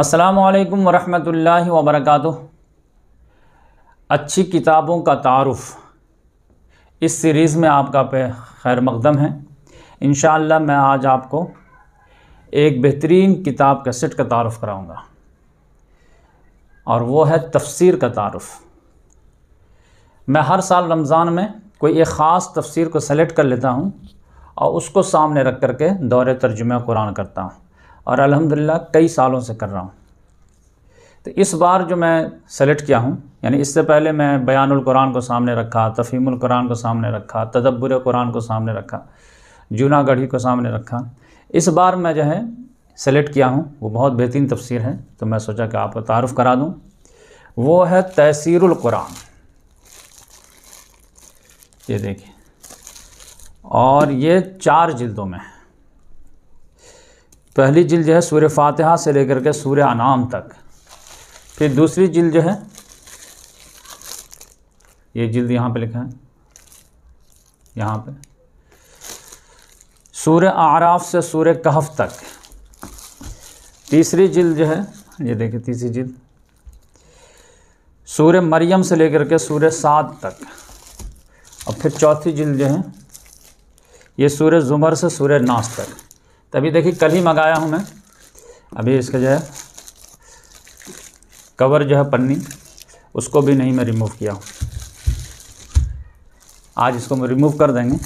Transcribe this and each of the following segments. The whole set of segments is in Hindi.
असलकम वरहमल वबरक अच्छी किताबों का तारफ़ इस सीरीज़ में आपका पे खैर मकदम है इन मैं आज आपको एक बेहतरीन किताब का सेट का तारफ़ कराऊँगा और वो है तफसीर का तारफ़ मैं हर साल रमज़ान में कोई एक ख़ास तफसीर को सेलेक्ट कर लेता हूँ और उसको सामने रख कर के दौरे तर्जुमा कुरान करता हूँ और अल्हम्दुलिल्लाह कई सालों से कर रहा हूँ तो इस बार जो मैं सेलेक्ट किया हूँ यानी इससे पहले मैं बयानुल कुरान को सामने रखा तफीमुल कुरान को सामने रखा तदब्बर कुरान को सामने रखा जूनागढ़ी को सामने रखा इस बार मैं जो है सेलेक्ट किया हूँ वो बहुत बेहतरीन तफसीर है तो मैं सोचा कि आपको तारफ़ करा दूँ वो है तहसीरुल कुरान ये देखिए और ये चार जिल्दों में है पहली जिल जो है सूर्य फातिहा से लेकर के सूर्य अनाम तक फिर दूसरी जिल जो है ये जिल्द यहाँ पे लिखा है यहाँ पे सूर्य आराफ से सूर्य कहफ तक तीसरी जिल्द जो है ये देखिए तीसरी जिल्द सूर्य मरियम से लेकर के सूर्य सात तक और फिर चौथी जिल्द जो है ये सूर्य जुमर से सूर्य नाश तक तभी देखिए कल ही मंगाया हूँ मैं अभी इसका जो है कवर जो है पन्नी उसको भी नहीं मैं रिमूव किया हूँ आज इसको मैं रिमूव कर देंगे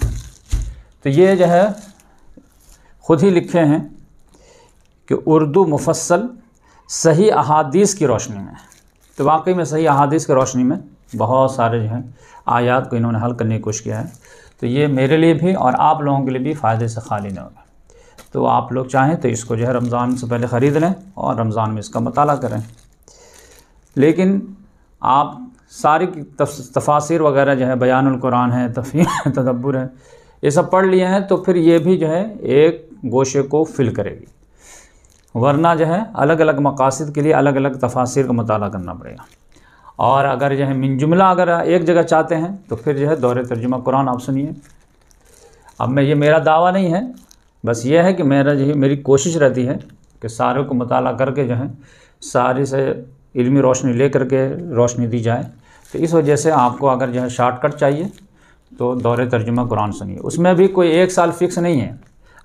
तो ये जो है खुद ही लिखे हैं कि उर्दू मुफसल सही अहादीस की रोशनी में तो वाकई में सही अहादीस की रोशनी में बहुत सारे जो हैं आयात को इन्होंने हल करने की कोशिश किया है तो ये मेरे लिए भी और आप लोगों के लिए भी फ़ायदे से खाली नहीं होगा तो आप लोग चाहें तो इसको जो है रमज़ान से पहले ख़रीद लें और रमज़ान में इसका मताल करें लेकिन आप सारी तफासिर वगैरह जो है बयानकुरान है तफी तदब्बर है ये सब पढ़ लिए हैं तो फिर ये भी जो है एक गोशे को फिल करेगी वरना जो है अलग अलग मकासद के लिए अलग अलग तफासिर का मताल करना पड़ेगा और अगर जो है मिनजुमला अगर एक जगह चाहते हैं तो फिर जो है दौरे तर्जुमा कुरान आप सुनिए अब मैं ये मेरा दावा नहीं है बस ये है कि मेरा जो मेरी कोशिश रहती है कि सारे को मताल करके जो है सारे से इलमी रोशनी ले करके रोशनी दी जाए तो इस वजह से आपको अगर जो है शॉर्टकट चाहिए तो दौरे तर्जुमा कुरान सुनिए उसमें भी कोई एक साल फिक्स नहीं है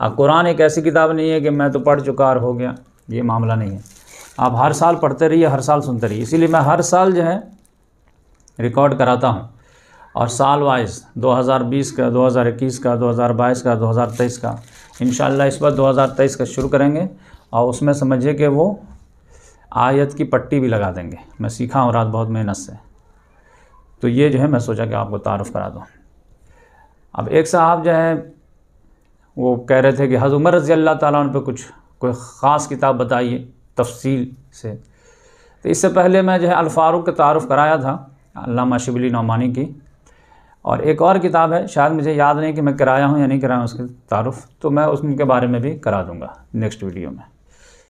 अब कुरान एक ऐसी किताब नहीं है कि मैं तो पढ़ चुका और हो गया ये मामला नहीं है आप हर साल पढ़ते रहिए हर साल सुनते रहिए इसीलिए मैं हर साल जो है रिकॉर्ड कराता हूँ और साल वाइज 2020 का 2021 का 2022 का 2023 का इन इस बार 2023 का शुरू करेंगे और उसमें समझिए कि वो आयत की पट्टी भी लगा देंगे मैं सीखा हूँ रात बहुत मेहनत से तो ये जो है मैं सोचा कि आपको तारफ़ करा दूँ अब एक साहब जो है वो कह रहे थे कि हज़ उमर रज़ी अल्लाह ताली पर कुछ कोई ख़ास किताब बताइए तफसील से तो इससे पहले मैं जो है अलफारूक का तारफ़ कराया था अल्लामा शिबली नौमानी की और एक और किताब है शायद मुझे याद नहीं कि मैं कराया हूँ या नहीं कराया उसके तारुफ तो मैं उसके बारे में भी करा दूँगा नेक्स्ट वीडियो में